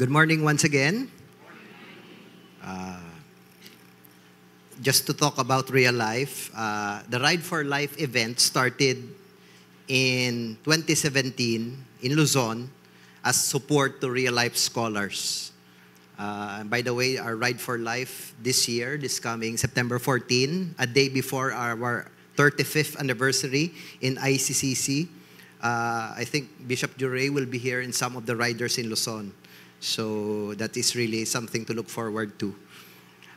Good morning once again. Uh, just to talk about real life, uh, the Ride for Life event started in 2017 in Luzon as support to real life scholars. Uh, by the way, our Ride for Life this year, this coming September 14, a day before our 35th anniversary in ICCC, uh, I think Bishop Duray will be here and some of the riders in Luzon. So that is really something to look forward to.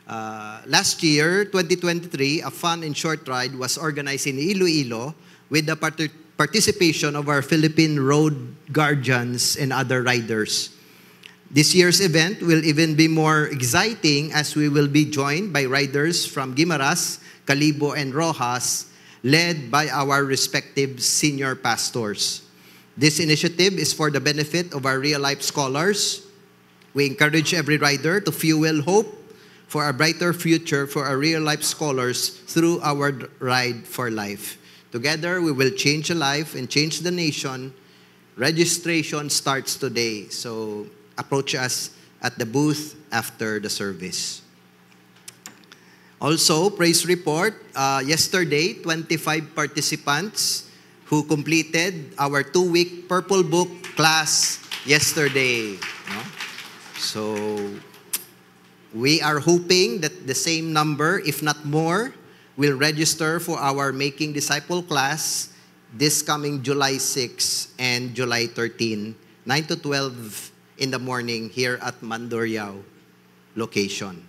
Uh, last year, 2023, a fun and short ride was organized in Iloilo with the part- participation of our Philippine road guardians and other riders. This year's event will even be more exciting as we will be joined by riders from Guimaras, Calibo, and Rojas, led by our respective senior pastors. This initiative is for the benefit of our real life scholars, we encourage every rider to fuel hope for a brighter future for our real life scholars through our Ride for Life. Together, we will change a life and change the nation. Registration starts today, so approach us at the booth after the service. Also, praise report. Uh, yesterday, 25 participants who completed our two-week Purple Book class yesterday. No? So we are hoping that the same number, if not more, will register for our Making Disciple class this coming July 6 and July 13, 9 to 12 in the morning here at Mandoryao location.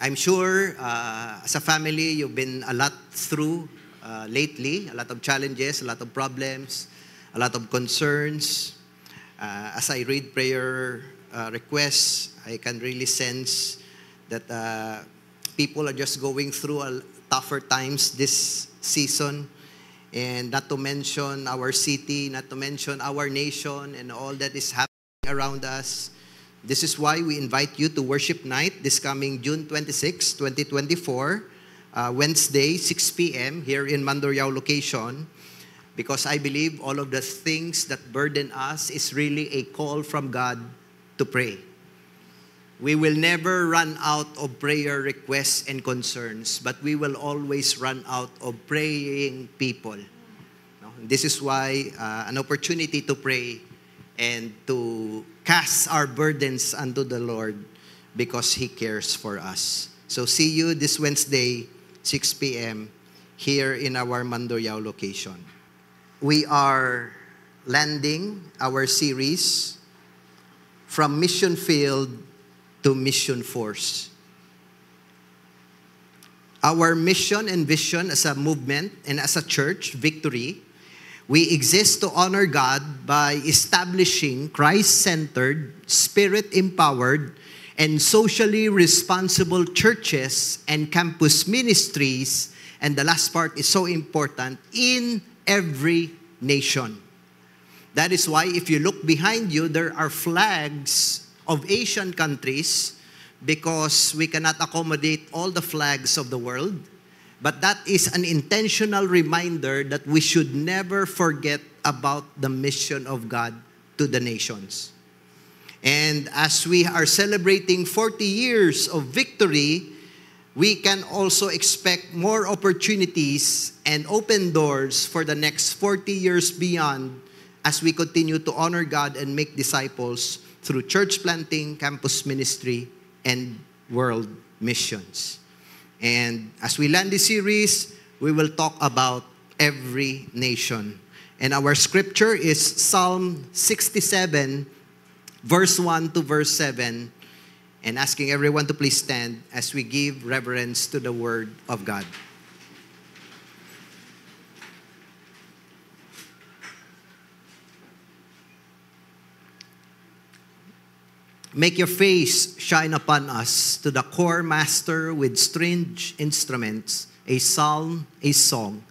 I'm sure uh, as a family, you've been a lot through uh, lately, a lot of challenges, a lot of problems, a lot of concerns. Uh, as I read prayer uh, requests, I can really sense that uh, people are just going through a tougher times this season. And not to mention our city, not to mention our nation and all that is happening around us. This is why we invite you to worship night this coming June 26, 2024, uh, Wednesday, 6 p.m. here in Mandurriao location. Because I believe all of the things that burden us is really a call from God to pray. We will never run out of prayer requests and concerns, but we will always run out of praying people. No? This is why uh, an opportunity to pray and to cast our burdens unto the Lord because He cares for us. So see you this Wednesday, 6 p.m., here in our Mandoyao location. We are landing our series from mission field to mission force. Our mission and vision as a movement and as a church, Victory, we exist to honor God by establishing Christ centered, spirit empowered, and socially responsible churches and campus ministries. And the last part is so important in every nation. That is why if you look behind you, there are flags of Asian countries because we cannot accommodate all the flags of the world. But that is an intentional reminder that we should never forget about the mission of God to the nations. And as we are celebrating 40 years of victory, we can also expect more opportunities and open doors for the next 40 years beyond as we continue to honor God and make disciples through church planting, campus ministry, and world missions. And as we land this series, we will talk about every nation. And our scripture is Psalm 67, verse 1 to verse 7, and asking everyone to please stand as we give reverence to the Word of God. Make your face shine upon us to the core master with strange instruments, a psalm, a song.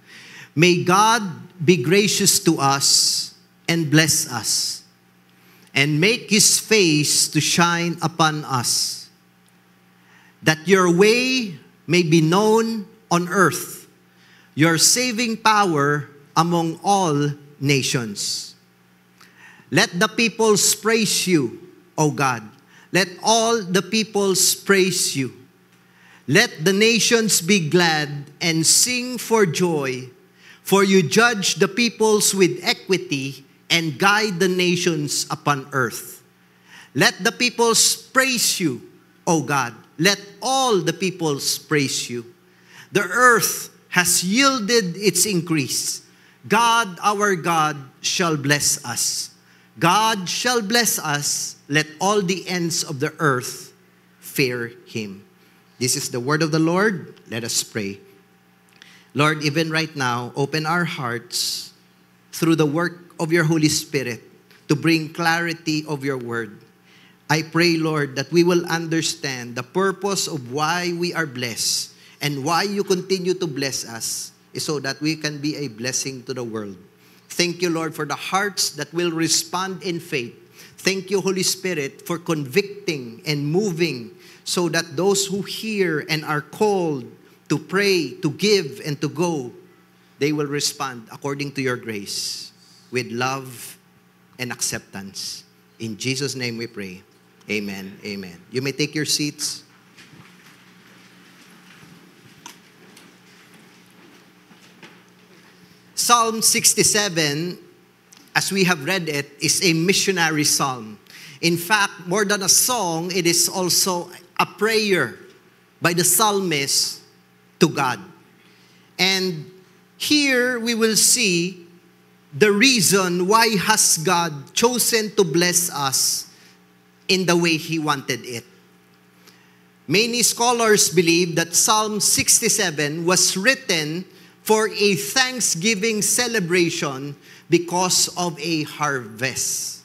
May God be gracious to us and bless us, and make his face to shine upon us, that your way may be known on earth, your saving power among all nations. Let the peoples praise you O God. Let all the peoples praise you. Let the nations be glad and sing for joy, for you judge the peoples with equity and guide the nations upon earth. Let the peoples praise you, O God. Let all the peoples praise you. The earth has yielded its increase. God, our God, shall bless us. God shall bless us let all the ends of the earth fear him. This is the word of the Lord. Let us pray. Lord, even right now, open our hearts through the work of your Holy Spirit to bring clarity of your word. I pray, Lord, that we will understand the purpose of why we are blessed and why you continue to bless us is so that we can be a blessing to the world. Thank you, Lord, for the hearts that will respond in faith Thank you, Holy Spirit, for convicting and moving so that those who hear and are called to pray, to give, and to go, they will respond according to your grace with love and acceptance. In Jesus' name we pray. Amen. Amen. You may take your seats. Psalm 67 as we have read it, is a missionary psalm. In fact, more than a song, it is also a prayer by the psalmist to God. And here we will see the reason why has God chosen to bless us in the way he wanted it. Many scholars believe that Psalm 67 was written for a thanksgiving celebration because of a harvest.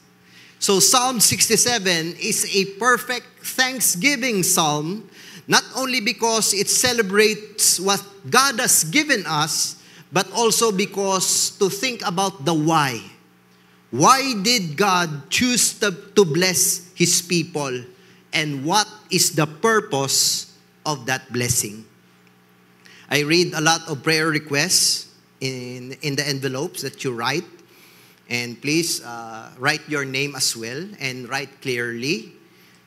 So Psalm 67 is a perfect thanksgiving psalm, not only because it celebrates what God has given us, but also because to think about the why. Why did God choose to, to bless His people? And what is the purpose of that blessing? I read a lot of prayer requests in, in the envelopes that you write. And please uh, write your name as well and write clearly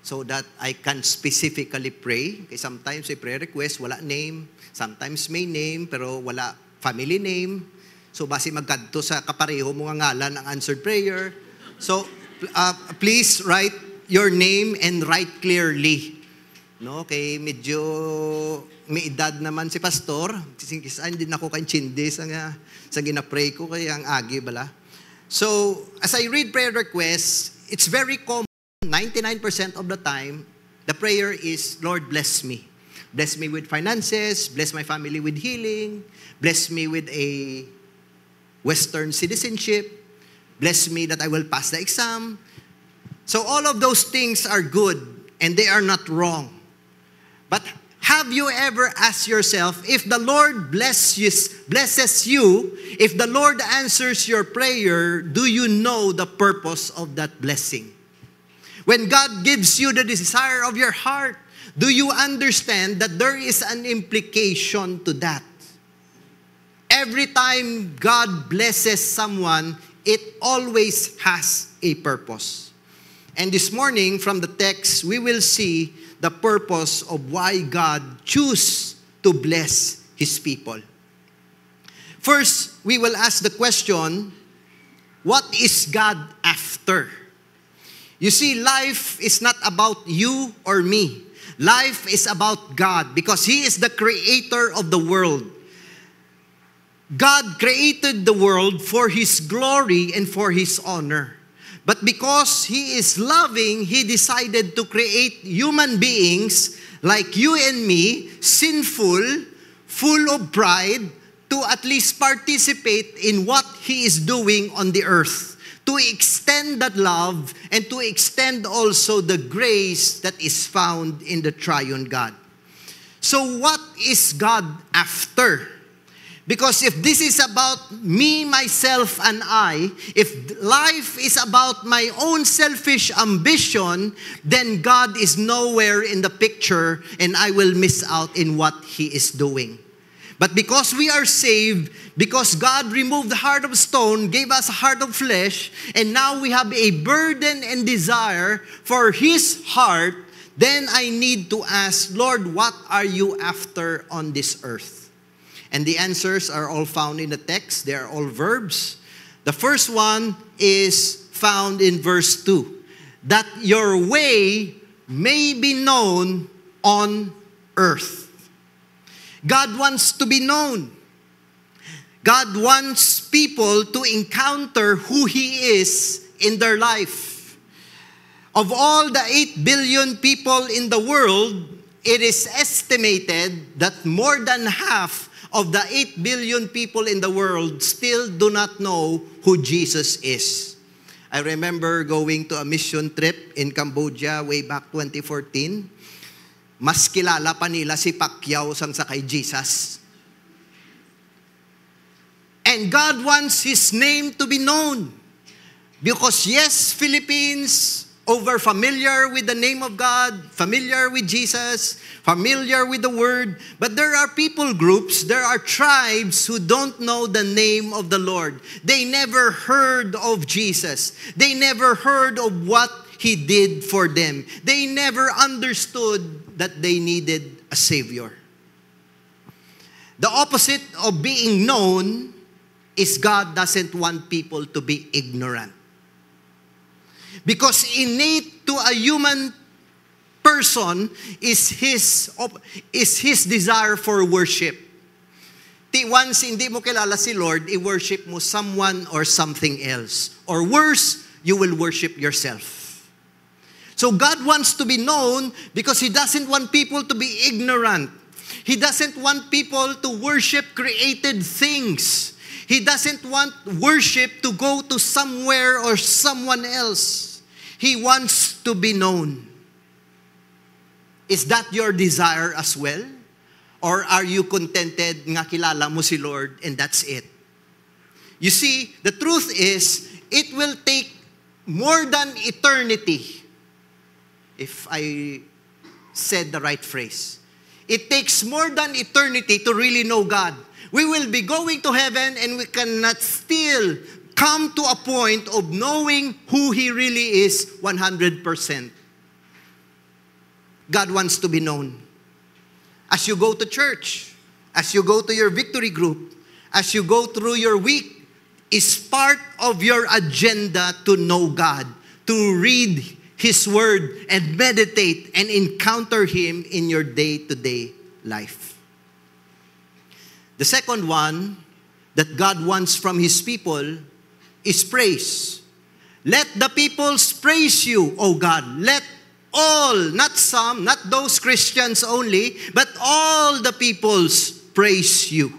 so that I can specifically pray. Kasi sometimes may prayer request, wala name. Sometimes may name, pero wala family name. So base magkadto sa kapareho mo nga ngalan ang answered prayer. So uh, please write your name and write clearly. No, kay medyo may edad naman si pastor. Singkisan din ako kay Chindis ang uh, sa ginapray ko kay ang agi bala. So, as I read prayer requests, it's very common, 99% of the time, the prayer is, Lord, bless me. Bless me with finances, bless my family with healing, bless me with a Western citizenship, bless me that I will pass the exam. So all of those things are good and they are not wrong. But Have you ever asked yourself, if the Lord blesses, blesses you, if the Lord answers your prayer, do you know the purpose of that blessing? When God gives you the desire of your heart, do you understand that there is an implication to that? Every time God blesses someone, it always has a purpose. And this morning, from the text, we will see the purpose of why God choose to bless His people. First, we will ask the question, what is God after? You see, life is not about you or me. Life is about God because He is the creator of the world. God created the world for His glory and for His honor. But because He is loving, He decided to create human beings like you and me, sinful, full of pride, to at least participate in what He is doing on the earth. To extend that love and to extend also the grace that is found in the triune God. So, what is God after? Because if this is about me, myself, and I, if life is about my own selfish ambition, then God is nowhere in the picture and I will miss out in what He is doing. But because we are saved, because God removed the heart of stone, gave us a heart of flesh, and now we have a burden and desire for His heart, then I need to ask, Lord, what are you after on this earth? And the answers are all found in the text, they are all verbs. The first one is found in verse 2 that your way may be known on earth. God wants to be known. God wants people to encounter who He is in their life. Of all the 8 billion people in the world, it is estimated that more than half of the 8 billion people in the world still do not know who Jesus is. I remember going to a mission trip in Cambodia way back 2014. Mas kilala pa nila si Pacquiao sang sa kay Jesus. And God wants His name to be known. Because yes, Philippines, over familiar with the name of God, familiar with Jesus, familiar with the Word. But there are people groups, there are tribes who don't know the name of the Lord. They never heard of Jesus, they never heard of what He did for them, they never understood that they needed a Savior. The opposite of being known is God doesn't want people to be ignorant. Because innate to a human person is his is his desire for worship. Di once hindi mo kilala si Lord, i-worship mo someone or something else. Or worse, you will worship yourself. So God wants to be known because he doesn't want people to be ignorant. He doesn't want people to worship created things. He doesn't want worship to go to somewhere or someone else. He wants to be known. Is that your desire as well? Or are you contented nga kilala mo si Lord and that's it? You see, the truth is, it will take more than eternity, if I said the right phrase. It takes more than eternity to really know God. We will be going to heaven and we cannot still come to a point of knowing who He really is 100%. God wants to be known. As you go to church, as you go to your victory group, as you go through your week, is part of your agenda to know God, to read His Word and meditate and encounter Him in your day to day life. The second one that God wants from His people is praise. Let the peoples praise you, O God. Let all, not some, not those Christians only, but all the peoples praise you.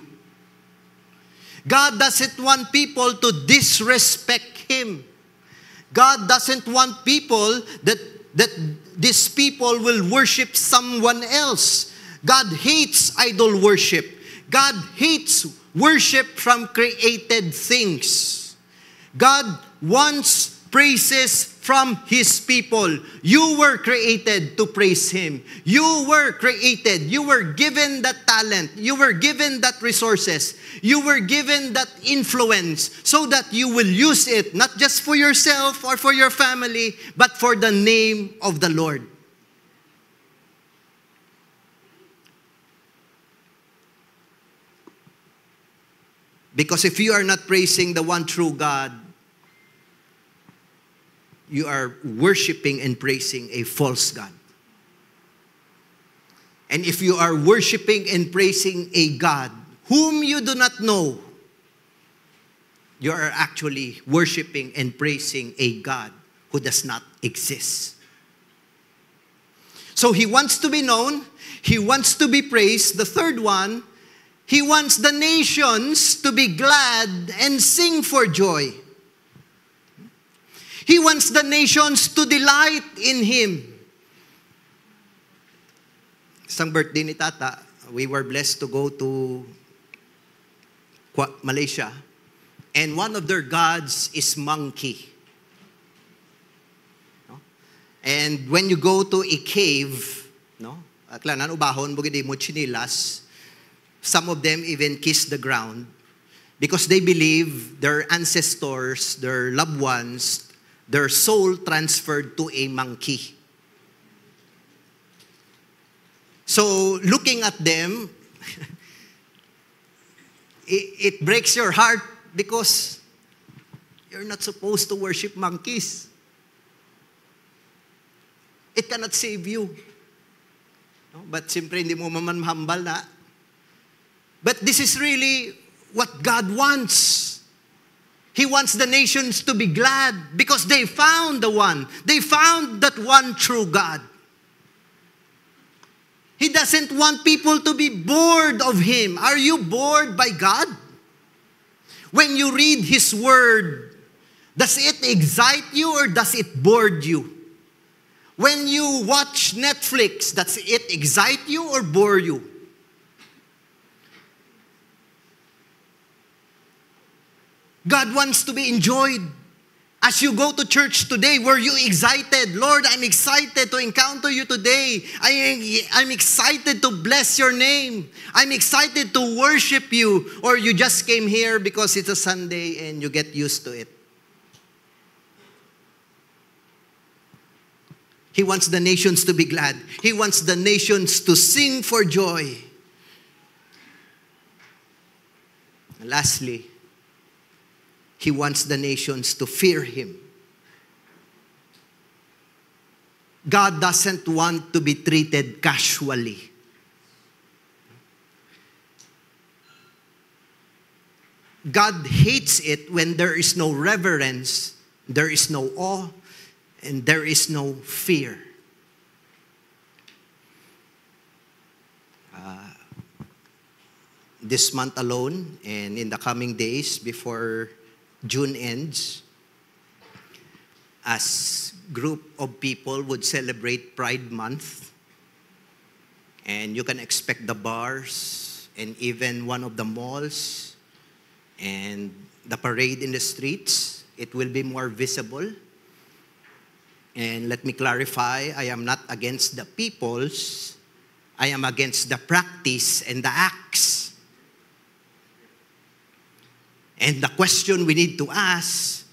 God doesn't want people to disrespect Him. God doesn't want people that, that these people will worship someone else. God hates idol worship. God hates worship from created things. God wants praises from His people. You were created to praise Him. You were created. You were given that talent. You were given that resources. You were given that influence so that you will use it not just for yourself or for your family, but for the name of the Lord. Because if you are not praising the one true God, you are worshiping and praising a false God. And if you are worshiping and praising a God whom you do not know, you are actually worshiping and praising a God who does not exist. So he wants to be known, he wants to be praised. The third one he wants the nations to be glad and sing for joy. He wants the nations to delight in Him. Isang birthday ni Tata, we were blessed to go to Malaysia. And one of their gods is monkey. No? And when you go to a cave, no? At lanan ubahon, bugidi mo chinilas, some of them even kiss the ground because they believe their ancestors, their loved ones, their soul transferred to a monkey. So, looking at them, it, breaks your heart because you're not supposed to worship monkeys. It cannot save you. No? But siyempre, hindi mo maman humble na but this is really what God wants. He wants the nations to be glad because they found the one. They found that one true God. He doesn't want people to be bored of Him. Are you bored by God? When you read His Word, does it excite you or does it bore you? When you watch Netflix, does it excite you or bore you? God wants to be enjoyed. As you go to church today, were you excited? Lord, I'm excited to encounter you today. I, am excited to bless your name. I'm excited to worship you. Or you just came here because it's a Sunday and you get used to it. He wants the nations to be glad. He wants the nations to sing for joy. And lastly, he wants the nations to fear Him. God doesn't want to be treated casually. God hates it when there is no reverence, there is no awe, and there is no fear. Uh, this month alone, and in the coming days before June ends, as group of people would celebrate Pride Month, and you can expect the bars and even one of the malls and the parade in the streets, it will be more visible. And let me clarify, I am not against the peoples, I am against the practice and the acts And the question we need to ask,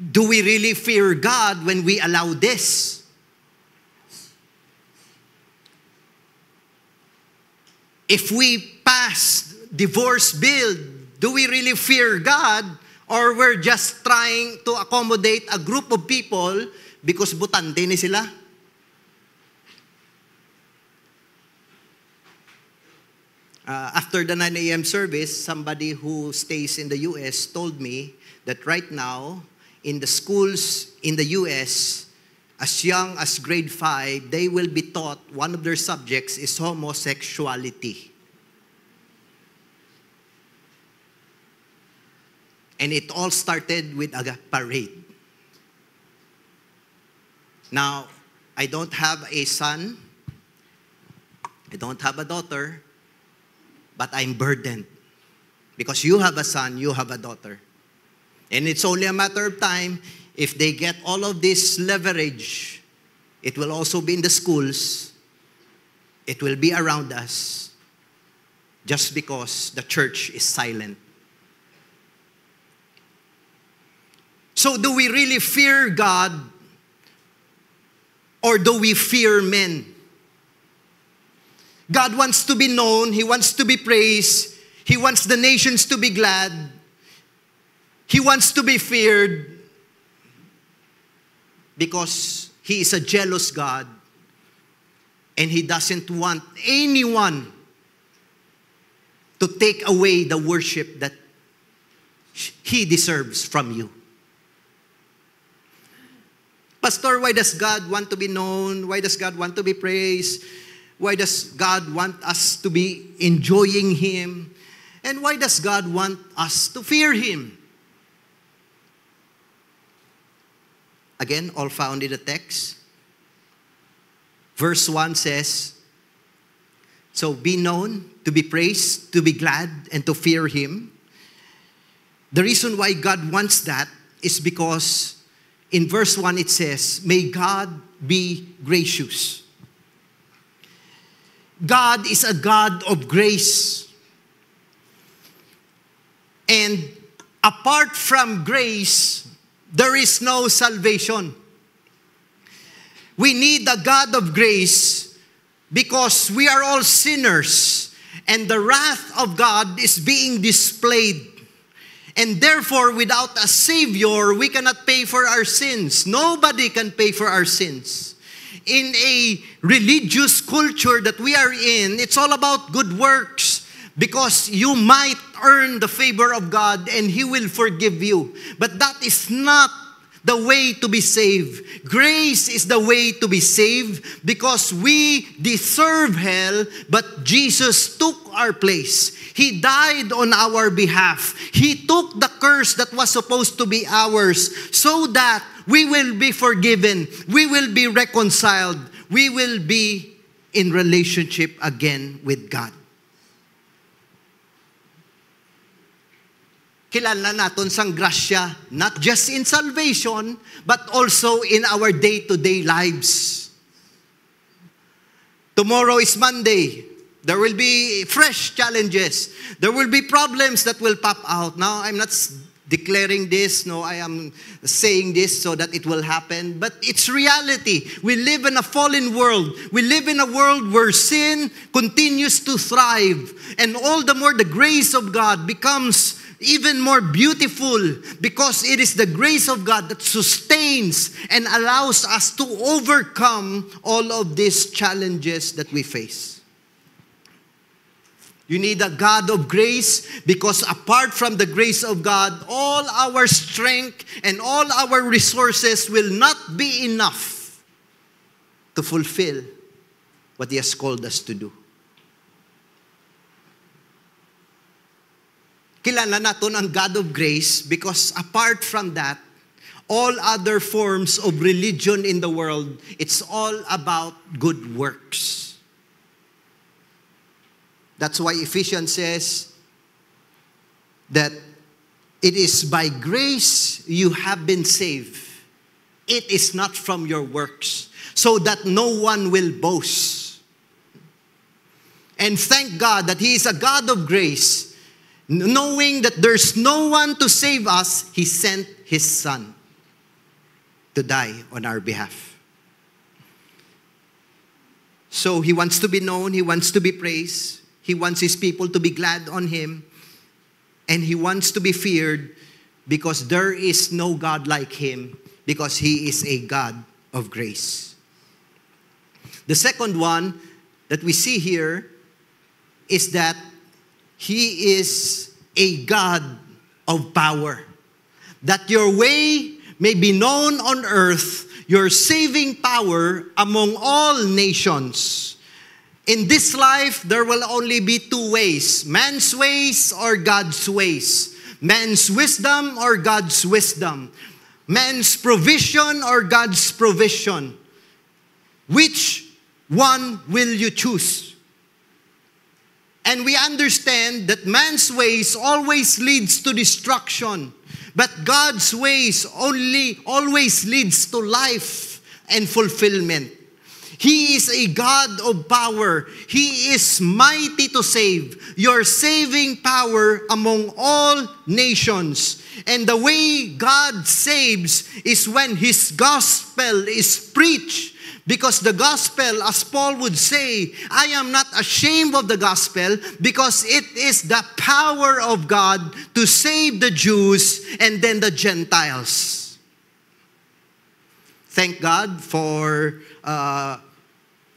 do we really fear God when we allow this? If we pass divorce bill, do we really fear God or we're just trying to accommodate a group of people because butante ni sila? Uh, after the 9 a.m. service, somebody who stays in the U.S. told me that right now, in the schools in the U.S., as young as grade 5, they will be taught one of their subjects is homosexuality. And it all started with a parade. Now, I don't have a son, I don't have a daughter, but I'm burdened. Because you have a son, you have a daughter. And it's only a matter of time if they get all of this leverage, it will also be in the schools, it will be around us, just because the church is silent. So, do we really fear God or do we fear men? God wants to be known, He wants to be praised, He wants the nations to be glad, He wants to be feared because He is a jealous God and He doesn't want anyone to take away the worship that He deserves from you. Pastor, why does God want to be known? Why does God want to be praised? Why does God want us to be enjoying Him? And why does God want us to fear Him? Again, all found in the text. Verse 1 says, So be known, to be praised, to be glad, and to fear Him. The reason why God wants that is because in verse 1 it says, May God be gracious. God is a God of grace. And apart from grace, there is no salvation. We need the God of grace because we are all sinners and the wrath of God is being displayed. And therefore, without a Savior, we cannot pay for our sins. Nobody can pay for our sins. in a religious culture that we are in, it's all about good works because you might earn the favor of God and He will forgive you. But that is not the way to be saved. Grace is the way to be saved because we deserve hell, but Jesus took our place. He died on our behalf. He took the curse that was supposed to be ours so that We will be forgiven. We will be reconciled. We will be in relationship again with God. kilala natin sang grasya, not just in salvation, but also in our day-to-day lives. Tomorrow is Monday. There will be fresh challenges. There will be problems that will pop out. Now, I'm not declaring this, no, I am saying this so that it will happen. But it's reality. We live in a fallen world. We live in a world where sin continues to thrive. And all the more the grace of God becomes even more beautiful because it is the grace of God that sustains and allows us to overcome all of these challenges that we face. You need a God of grace because apart from the grace of God, all our strength and all our resources will not be enough to fulfill what He has called us to do. Kilala natin ang God of grace because apart from that, all other forms of religion in the world, it's all about good works. That's why Ephesians says that it is by grace you have been saved. It is not from your works, so that no one will boast. And thank God that He is a God of grace. Knowing that there's no one to save us, He sent His Son to die on our behalf. So He wants to be known, He wants to be praised. He wants his people to be glad on him. And he wants to be feared because there is no God like him because he is a God of grace. The second one that we see here is that he is a God of power. That your way may be known on earth, your saving power among all nations. In this life, there will only be two ways man's ways or God's ways, man's wisdom or God's wisdom, man's provision or God's provision. Which one will you choose? And we understand that man's ways always leads to destruction, but God's ways only always leads to life and fulfillment. He is a God of power. He is mighty to save. Your saving power among all nations. And the way God saves is when His gospel is preached. Because the gospel, as Paul would say, I am not ashamed of the gospel because it is the power of God to save the Jews and then the Gentiles. Thank God for uh,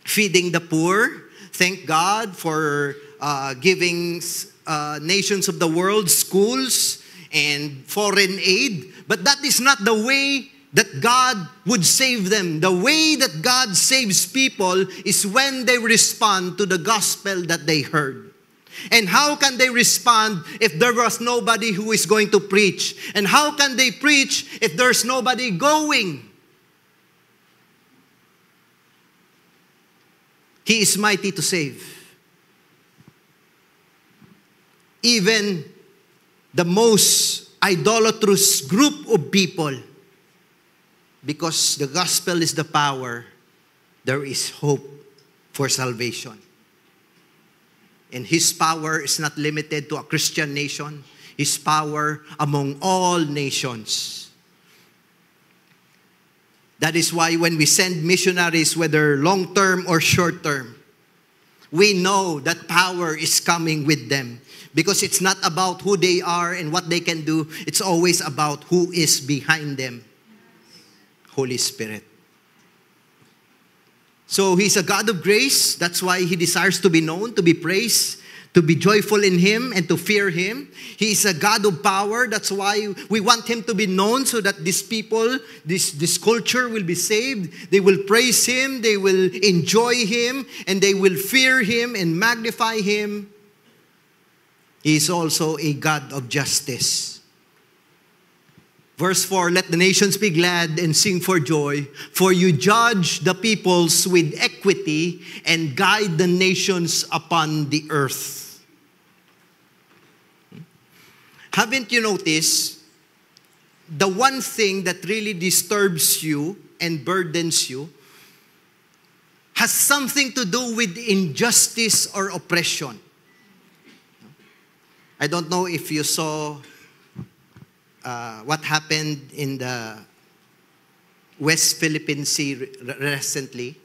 feeding the poor. Thank God for uh, giving uh, nations of the world schools and foreign aid. But that is not the way that God would save them. The way that God saves people is when they respond to the gospel that they heard. And how can they respond if there was nobody who is going to preach? And how can they preach if there's nobody going? He is mighty to save. Even the most idolatrous group of people, because the gospel is the power, there is hope for salvation. And His power is not limited to a Christian nation. His power among all nations. That is why when we send missionaries, whether long term or short term, we know that power is coming with them because it's not about who they are and what they can do, it's always about who is behind them Holy Spirit. So he's a God of grace. That's why he desires to be known, to be praised to be joyful in Him and to fear Him. He is a God of power. That's why we want Him to be known so that these people, this, this culture will be saved. They will praise Him, they will enjoy Him, and they will fear Him and magnify Him. He is also a God of justice. Verse 4 Let the nations be glad and sing for joy, for you judge the peoples with equity and guide the nations upon the earth. Haven't you noticed the one thing that really disturbs you and burdens you has something to do with injustice or oppression? I don't know if you saw uh, what happened in the West Philippine Sea recently.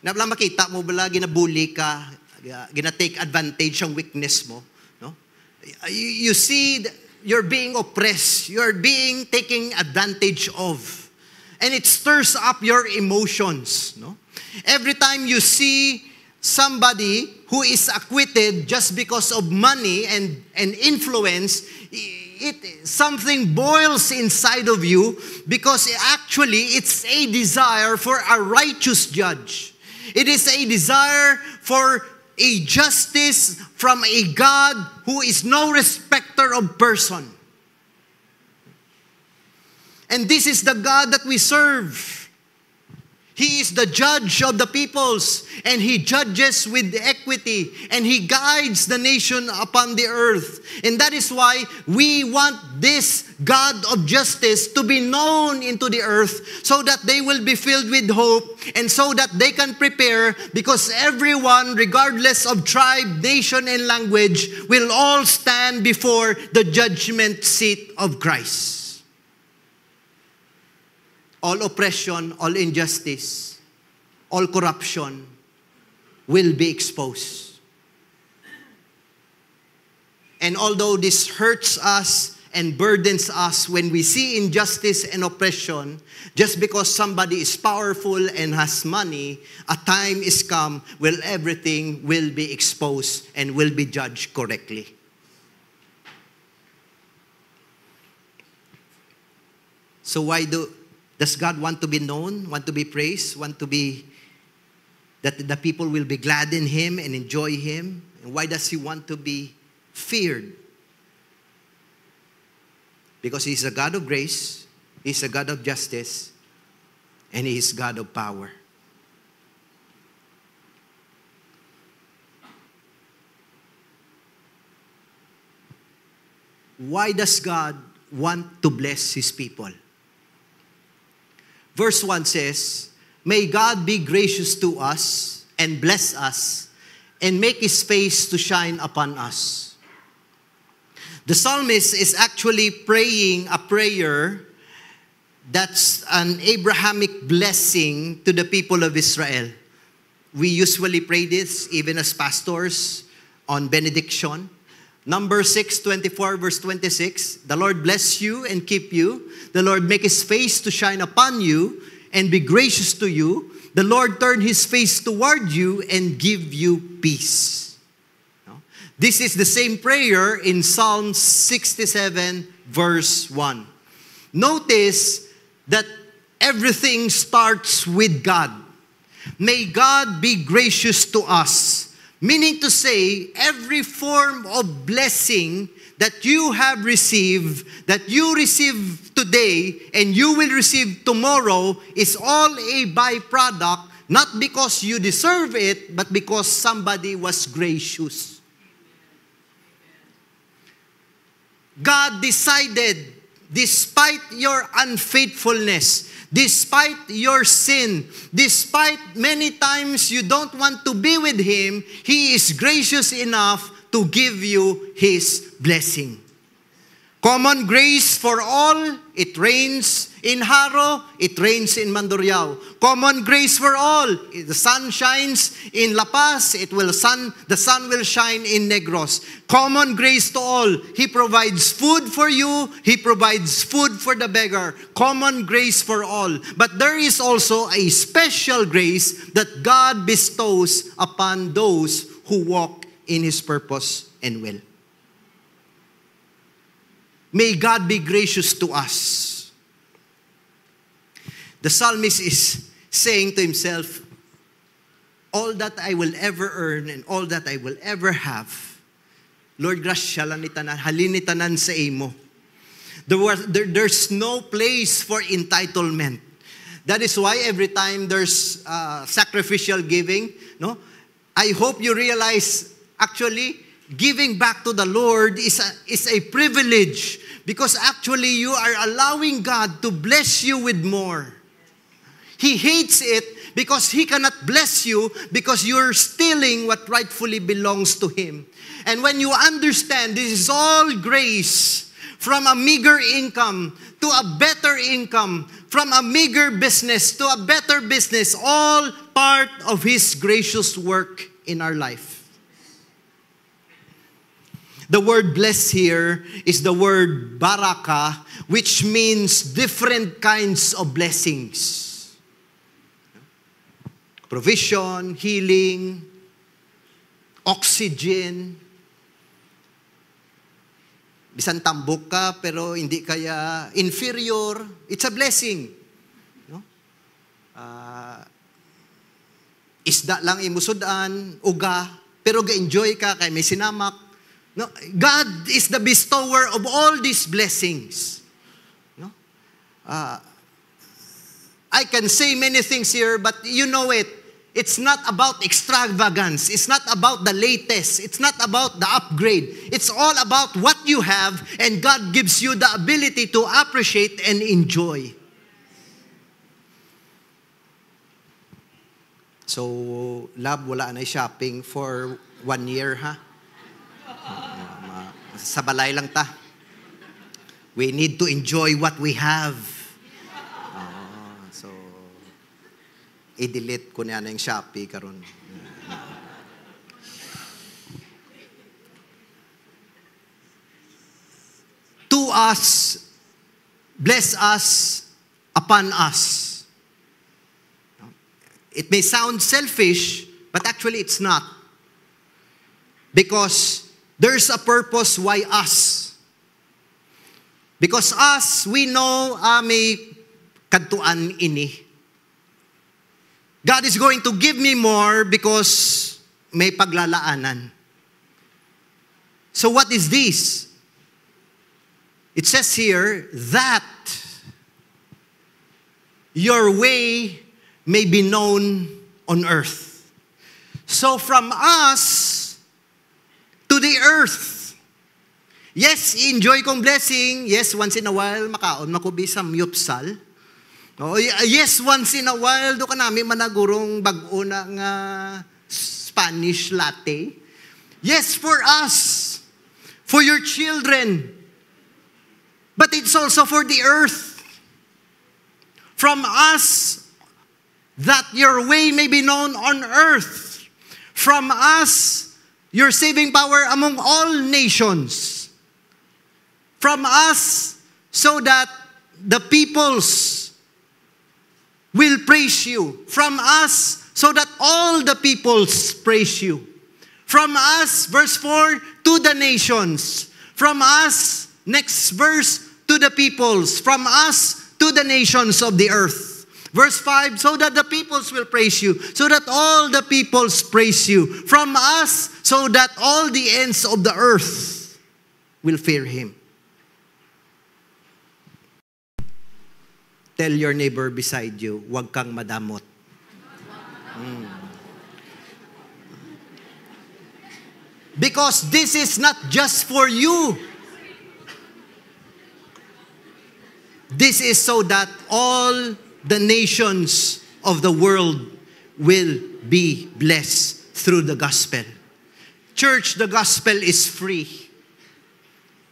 Na makita mo, bala ginabully ka, uh, gina-take advantage ang weakness mo. You see, you're being oppressed. You're being taken advantage of. And it stirs up your emotions. No? Every time you see somebody who is acquitted just because of money and, and influence, it, something boils inside of you because actually it's a desire for a righteous judge. It is a desire for a justice from a God who is no respecter of person. And this is the God that we serve. He is the judge of the peoples, and he judges with equity, and he guides the nation upon the earth. And that is why we want this God of justice to be known into the earth so that they will be filled with hope and so that they can prepare because everyone, regardless of tribe, nation, and language, will all stand before the judgment seat of Christ all oppression, all injustice, all corruption will be exposed. And although this hurts us and burdens us when we see injustice and oppression, just because somebody is powerful and has money, a time is come when everything will be exposed and will be judged correctly. So why do does God want to be known, want to be praised, want to be that the people will be glad in him and enjoy him? And why does he want to be feared? Because he's a God of grace, he's a God of justice, and he is God of power. Why does God want to bless his people? Verse 1 says, May God be gracious to us and bless us and make his face to shine upon us. The psalmist is actually praying a prayer that's an Abrahamic blessing to the people of Israel. We usually pray this even as pastors on benediction. Number 624, verse 26 The Lord bless you and keep you. The Lord make his face to shine upon you and be gracious to you. The Lord turn his face toward you and give you peace. This is the same prayer in Psalm 67, verse 1. Notice that everything starts with God. May God be gracious to us Meaning to say, every form of blessing that you have received, that you receive today, and you will receive tomorrow is all a byproduct, not because you deserve it, but because somebody was gracious. God decided, despite your unfaithfulness, despite your sin, despite many times you don't want to be with Him, He is gracious enough to give you His blessing. Common grace for all, it rains In Haro, it rains in Mandurriao. Common grace for all. The sun shines in La Paz, it will sun, the sun will shine in Negros. Common grace to all. He provides food for you, He provides food for the beggar. Common grace for all. But there is also a special grace that God bestows upon those who walk in His purpose and will. May God be gracious to us The psalmist is saying to himself, all that I will ever earn and all that I will ever have, Lord, grasya lang ni tanan, halin ni tanan sa imo. There was, there, there's no place for entitlement. That is why every time there's uh, sacrificial giving, no, I hope you realize actually giving back to the Lord is a, is a privilege because actually you are allowing God to bless you with more. He hates it because he cannot bless you because you're stealing what rightfully belongs to him. And when you understand this is all grace from a meager income to a better income, from a meager business to a better business, all part of his gracious work in our life. The word bless here is the word baraka, which means different kinds of blessings. provision, healing, oxygen. Bisan tambok ka pero hindi kaya inferior. It's a blessing. No? Uh, isda lang imusudan, uga, pero ga-enjoy ka kay may sinamak. No? God is the bestower of all these blessings. No? Uh, I can say many things here, but you know it. It's not about extravagance. It's not about the latest. It's not about the upgrade. It's all about what you have, and God gives you the ability to appreciate and enjoy. So, love, wala na shopping for one year, ha? Sa balay lang ta. We need to enjoy what we have. i-delete ko niya na yung Shopee karon. to us, bless us upon us. It may sound selfish, but actually it's not. Because there's a purpose why us. Because us, we know ah, may kadtuan ini. God is going to give me more because may paglalaanan. So what is this? It says here that your way may be known on earth. So from us to the earth. Yes, enjoy kong blessing. Yes, once in a while, makaon, makubisang yupsal. No? Oh, uh, yes, once in a while, do ka nami managurong bago na nga Spanish latte. Yes, for us. For your children. But it's also for the earth. From us, that your way may be known on earth. From us, your saving power among all nations. From us, so that the peoples praise you. From us, so that all the peoples praise you. From us, verse 4, to the nations. From us, next verse, to the peoples. From us, to the nations of the earth. Verse 5, so that the peoples will praise you, so that all the peoples praise you. From us, so that all the ends of the earth will fear him. Tell your neighbor beside you, huwag kang madamot. Mm. Because this is not just for you. This is so that all the nations of the world will be blessed through the gospel. Church, the gospel is free.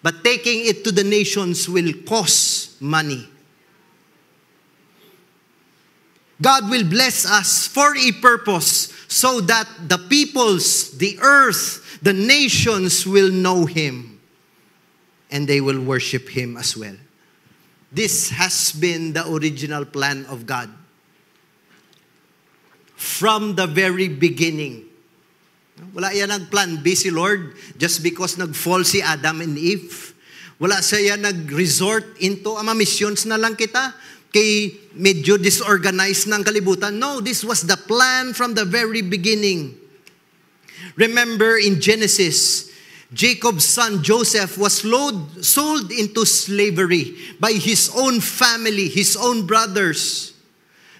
But taking it to the nations will cost money. God will bless us for a purpose so that the peoples, the earth, the nations will know Him and they will worship Him as well. This has been the original plan of God. From the very beginning. Wala yan ang plan B si Lord just because nag-fall si Adam and Eve. Wala siya nag-resort into, ama, missions na lang kita kay medyo disorganized ng kalibutan. No, this was the plan from the very beginning. Remember in Genesis, Jacob's son Joseph was load, sold into slavery by his own family, his own brothers.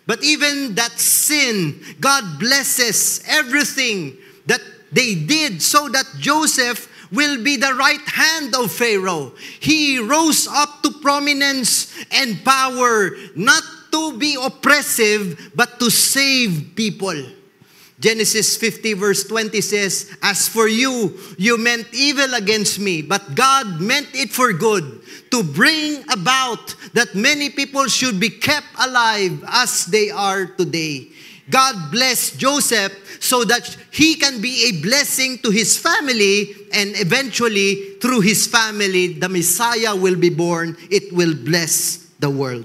But even that sin, God blesses everything that they did so that Joseph will be the right hand of Pharaoh. He rose up to prominence and power, not to be oppressive, but to save people. Genesis 50 verse 20 says, As for you, you meant evil against me, but God meant it for good, to bring about that many people should be kept alive as they are today. God bless Joseph so that he can be a blessing to his family and eventually through his family the Messiah will be born. It will bless the world.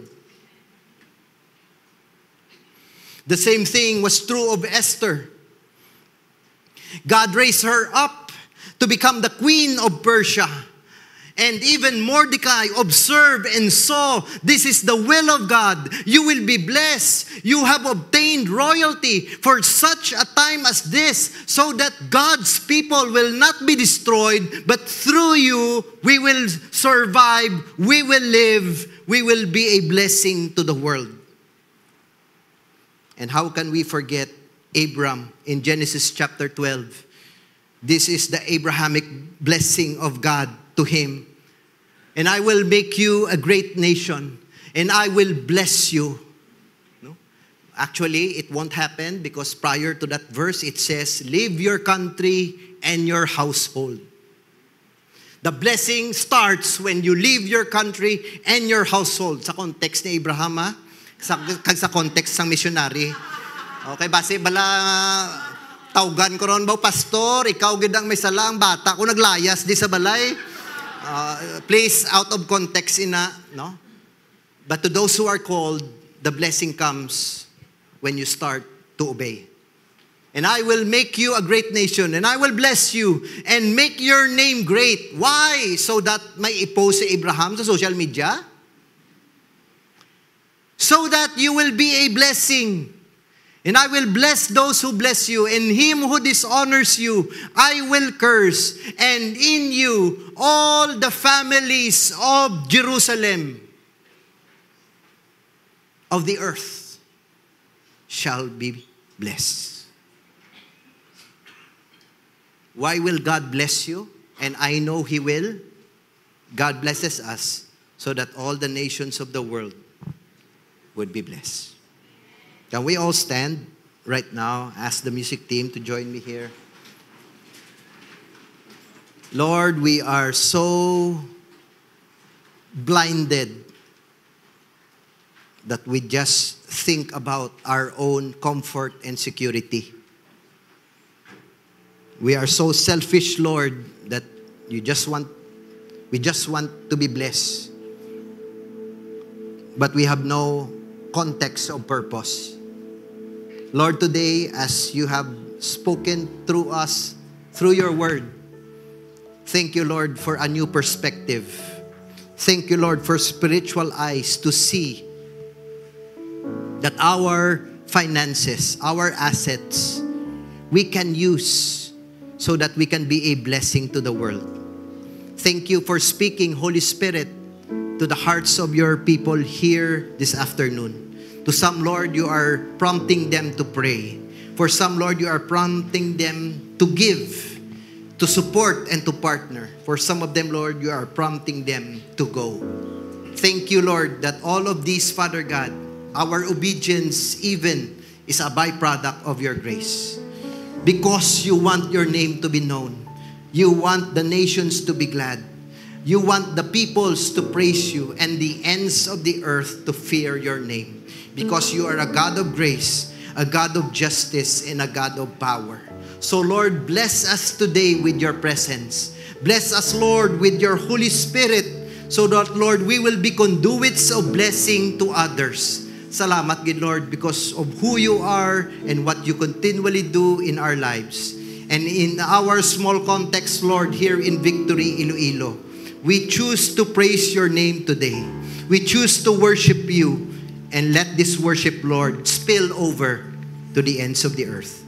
The same thing was true of Esther. God raised her up to become the queen of Persia. And even Mordecai observed and saw this is the will of God. You will be blessed. You have obtained royalty for such a time as this, so that God's people will not be destroyed, but through you we will survive, we will live, we will be a blessing to the world. And how can we forget Abram in Genesis chapter 12? This is the Abrahamic blessing of God to him. and I will make you a great nation, and I will bless you. No? Actually, it won't happen because prior to that verse, it says, Leave your country and your household. The blessing starts when you leave your country and your household. Sa context ni Abraham, ha? Sa, sa context sang missionary. Okay, base bala tawgan ko ron ba, pastor, ikaw gid ang may salang bata ko naglayas di sa balay uh, placed out of context ina, no? But to those who are called, the blessing comes when you start to obey. And I will make you a great nation, and I will bless you, and make your name great. Why? So that may ipose si Abraham sa social media? So that you will be a blessing. And I will bless those who bless you, and him who dishonors you, I will curse. And in you, all the families of Jerusalem, of the earth, shall be blessed. Why will God bless you? And I know He will. God blesses us so that all the nations of the world would be blessed. Can we all stand right now? Ask the music team to join me here. Lord, we are so blinded that we just think about our own comfort and security. We are so selfish, Lord, that you just want we just want to be blessed. But we have no context or purpose. Lord, today, as you have spoken through us, through your word, thank you, Lord, for a new perspective. Thank you, Lord, for spiritual eyes to see that our finances, our assets, we can use so that we can be a blessing to the world. Thank you for speaking, Holy Spirit, to the hearts of your people here this afternoon. To some, Lord, you are prompting them to pray. For some, Lord, you are prompting them to give, to support, and to partner. For some of them, Lord, you are prompting them to go. Thank you, Lord, that all of these, Father God, our obedience even is a byproduct of your grace. Because you want your name to be known. You want the nations to be glad. You want the peoples to praise you and the ends of the earth to fear your name. because you are a God of grace, a God of justice, and a God of power. So, Lord, bless us today with your presence. Bless us, Lord, with your Holy Spirit so that, Lord, we will be conduits of blessing to others. Salamat, good Lord, because of who you are and what you continually do in our lives. And in our small context, Lord, here in Victory Iloilo, we choose to praise your name today. We choose to worship you. and let this worship, Lord, spill over to the ends of the earth.